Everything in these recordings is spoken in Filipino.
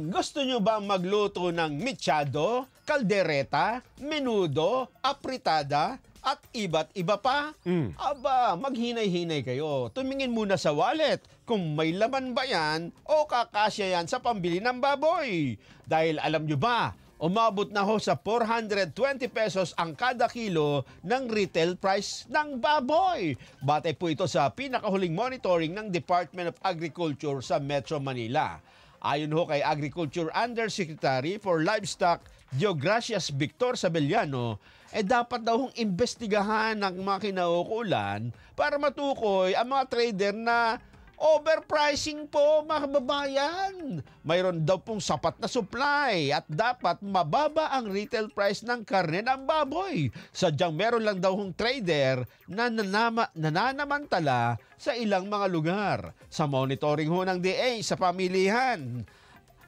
Kung gusto nyo ba magluto ng mechado, kaldereta, menudo, apritada, at iba't iba pa, mm. aba, maghinay-hinay kayo. Tumingin muna sa wallet kung may laman ba yan o kakasya yan sa pambili ng baboy. Dahil alam nyo ba, umabot na ho sa 420 pesos ang kada kilo ng retail price ng baboy. Batay po ito sa pinakahuling monitoring ng Department of Agriculture sa Metro Manila. Ayon ho kay Agriculture Undersecretary for Livestock, Diogracias Victor Sabellano, eh dapat daw hong imbestigahan ng mga kinaukulan para matukoy ang mga trader na Overpricing po mga kababayan. Mayroon daw pong sapat na supply at dapat mababa ang retail price ng karne ng baboy. Sadyang meron lang daw hong trader na nanama, nananamantala sa ilang mga lugar. Sa monitoring ho ng DA sa pamilihan,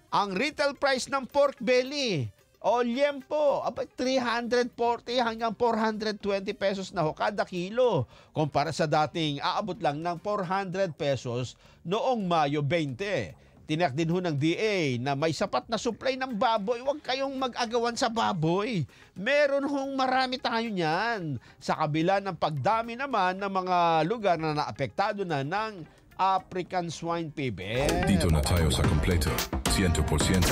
ang retail price ng pork belly o yen po, 340 hanggang 420 pesos na ho kada kilo kumpara sa dating aabot lang ng 400 pesos noong Mayo 20. Tinak din ho ng DA na may sapat na supply ng baboy. Huwag kayong mag-agawan sa baboy. Meron hong marami tayo niyan. Sa kabila ng pagdami naman ng mga lugar na naapektado na ng African swine fever. Dito na tayo sa kompleto. 100%.